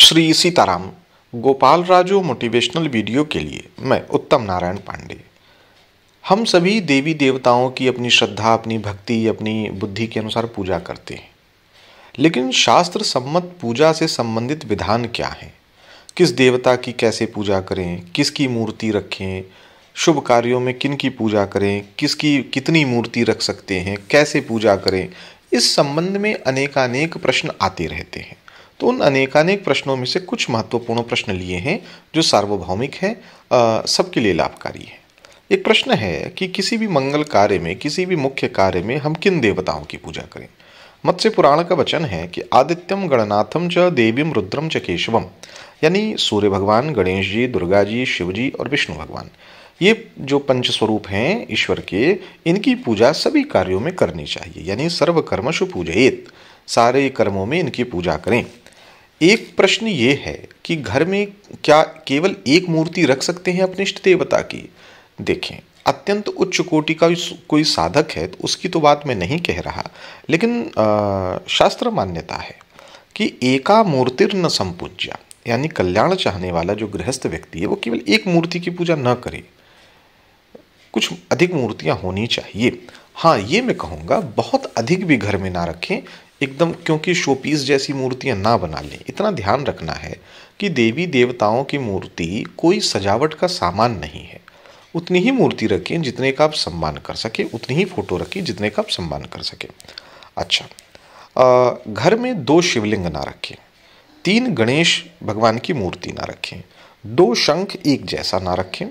Shri Sitaram Gopal Raju motivational video के लिए मैं उत्तम नारायण पांडे हम सभी देवी देवताओं की अपनी श्रद्धा अपनी भक्ति अपनी बुद्धि के अनुसार पूजा करते हैं लेकिन शास्त्र सम्मत पूजा से संबंधित विधान क्या हैं किस देवता की कैसे पूजा करें किसकी मूर्ति रखें शुभ कार्यों में किन की पूजा करें किसकी कितनी मूर्ति रख सकते हैं कैसे पूजा करें इस संबंध में अनेकानेक प्रश्न आते रहते हैं तो उन अनेकानेक प्रश्नों में से कुछ महत्वपूर्ण प्रश्न लिए हैं जो सार्वभौमिक हैं सबके लिए लाभकारी है एक प्रश्न है कि किसी भी मंगल कार्य में किसी भी मुख्य कार्य में हम किन देवताओं की पूजा करें मत्स्य पुराण का वचन है कि आदित्यम गणनाथम च देवीम रुद्रम च केशवम यानी सूर्य भगवान गणेश जी दुर्गा जी शिव जी और विष्णु भगवान ये जो पंच स्वरूप हैं ईश्वर के इनकी पूजा सभी कार्यों में करनी चाहिए यानी सर्वकर्मशु पूजयेत सारे कर्मों में इनकी पूजा करें एक प्रश्न ये है कि घर में क्या केवल एक मूर्ति रख सकते हैं अपने इष्ट देवता की देखें अत्यंत उच्च कोटि का कोई साधक है तो उसकी तो बात मैं नहीं कह रहा लेकिन शास्त्र मान्यता है कि एका मूर्तिर्न संपूज्या यानी कल्याण चाहने वाला जो गृहस्थ व्यक्ति है वो केवल एक मूर्ति की पूजा न करे कुछ अधिक मूर्तियाँ होनी चाहिए हाँ ये मैं कहूँगा बहुत अधिक भी घर में ना रखें एकदम क्योंकि शोपीस जैसी मूर्तियाँ ना बना लें इतना ध्यान रखना है कि देवी देवताओं की मूर्ति कोई सजावट का सामान नहीं है उतनी ही मूर्ति रखें जितने का आप सम्मान कर सकें उतनी ही फ़ोटो रखें जितने का आप सम्मान कर सकें अच्छा आ, घर में दो शिवलिंग ना रखें तीन गणेश भगवान की मूर्ति ना रखें दो शंख एक जैसा ना रखें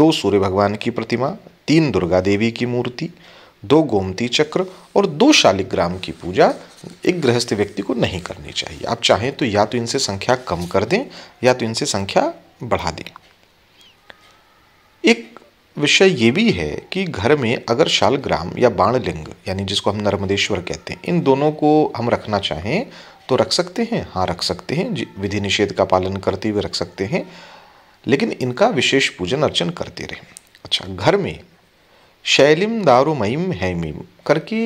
दो सूर्य भगवान की प्रतिमा तीन दुर्गा देवी की मूर्ति दो गोमती चक्र और दो शालिग्राम की पूजा एक गृहस्थ व्यक्ति को नहीं करनी चाहिए आप चाहें तो या तो इनसे संख्या कम कर दें या तो इनसे संख्या बढ़ा दें एक विषय ये भी है कि घर में अगर शालग्राम या बाणलिंग यानी जिसको हम नर्मदेश्वर कहते हैं इन दोनों को हम रखना चाहें तो रख सकते हैं हाँ रख सकते हैं विधि निषेध का पालन करते हुए रख सकते हैं लेकिन इनका विशेष पूजन अर्चन करते रहें अच्छा घर में शैलिम दारुमयम हैमिम करके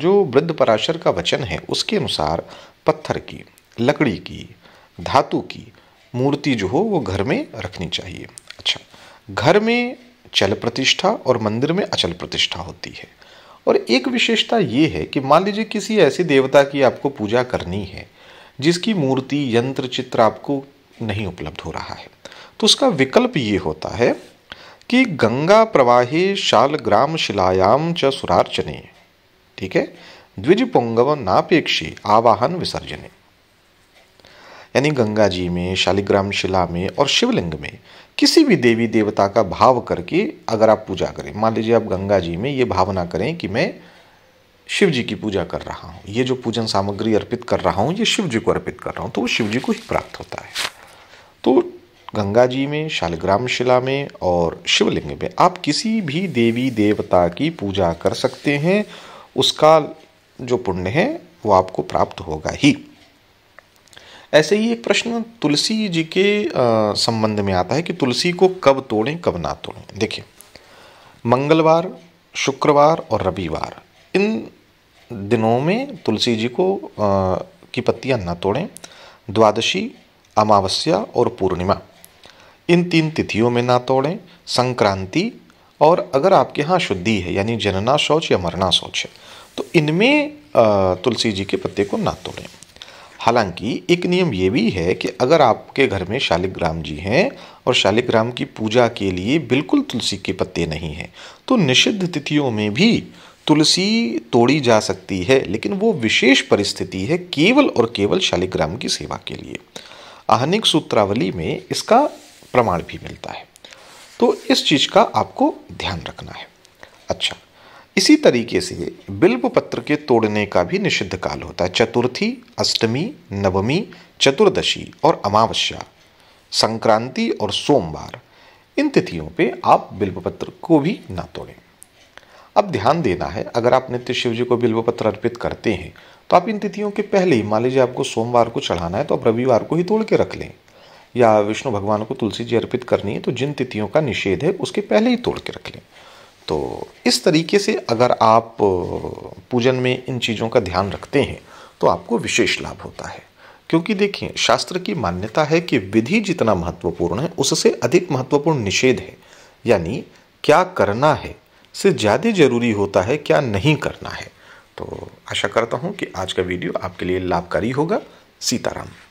जो वृद्ध पराशर का वचन है उसके अनुसार पत्थर की लकड़ी की धातु की मूर्ति जो हो वो घर में रखनी चाहिए अच्छा घर में चल प्रतिष्ठा और मंदिर में अचल प्रतिष्ठा होती है और एक विशेषता ये है कि मान लीजिए किसी ऐसे देवता की आपको पूजा करनी है जिसकी मूर्ति यंत्र चित्र आपको नहीं उपलब्ध हो रहा है तो उसका विकल्प ये होता है कि गंगा प्रवाहे शालग्राम शिलायाम च सुरार्चने ठीक है द्विज पुंगव नापेक्षी आवाहन विसर्जने यानी गंगा जी में शालिग्राम शिला में और शिवलिंग में किसी भी देवी देवता का भाव करके अगर आप पूजा करें मान लीजिए आप गंगा जी में ये भावना करें कि मैं शिव जी की पूजा कर रहा हूँ ये जो पूजन सामग्री अर्पित कर रहा हूँ ये शिव जी को अर्पित कर रहा हूँ तो वो शिव जी को ही प्राप्त होता है तो गंगा जी में शालग्राम शिला में और शिवलिंग में आप किसी भी देवी देवता की पूजा कर सकते हैं उसका जो पुण्य है वो आपको प्राप्त होगा ही ऐसे ही एक प्रश्न तुलसी जी के संबंध में आता है कि तुलसी को कब तोड़ें कब ना तोड़ें देखिए मंगलवार शुक्रवार और रविवार इन दिनों में तुलसी जी को आ, की पत्तियां ना तोड़ें द्वादशी अमावस्या और पूर्णिमा इन तीन तिथियों में ना तोड़ें संक्रांति और अगर आपके यहाँ शुद्धि है यानी जनना शौच या मरना शौच है तो इनमें तुलसी जी के पत्ते को ना तोड़ें हालांकि एक नियम ये भी है कि अगर आपके घर में शालिग्राम जी हैं और शालिग्राम की पूजा के लिए बिल्कुल तुलसी के पत्ते नहीं हैं तो निषिद्ध तिथियों में भी तुलसी तोड़ी जा सकती है लेकिन वो विशेष परिस्थिति है केवल और केवल शालिग्राम की सेवा के लिए आहनिक सूत्रावली में इसका प्रमाण भी मिलता है तो इस चीज़ का आपको ध्यान रखना है अच्छा इसी तरीके से बिल्व पत्र के तोड़ने का भी निषिद्ध काल होता है चतुर्थी अष्टमी नवमी चतुर्दशी और अमावस्या संक्रांति और सोमवार इन तिथियों पे आप बिल्व पत्र को भी ना तोड़ें अब ध्यान देना है अगर आप नित्य शिव जी को बिल्व पत्र अर्पित करते हैं तो आप इन तिथियों के पहले ही मान लीजिए आपको सोमवार को चढ़ाना है तो आप रविवार को ही तोड़ के रख लें या विष्णु भगवान को तुलसी जी अर्पित करनी है तो जिन तिथियों का निषेध है उसके पहले ही तोड़ के रख लें तो इस तरीके से अगर आप पूजन में इन चीज़ों का ध्यान रखते हैं तो आपको विशेष लाभ होता है क्योंकि देखिए शास्त्र की मान्यता है कि विधि जितना महत्वपूर्ण है उससे अधिक महत्वपूर्ण निषेध है यानी क्या करना है से ज़्यादा जरूरी होता है क्या नहीं करना है तो आशा करता हूँ कि आज का वीडियो आपके लिए लाभकारी होगा सीताराम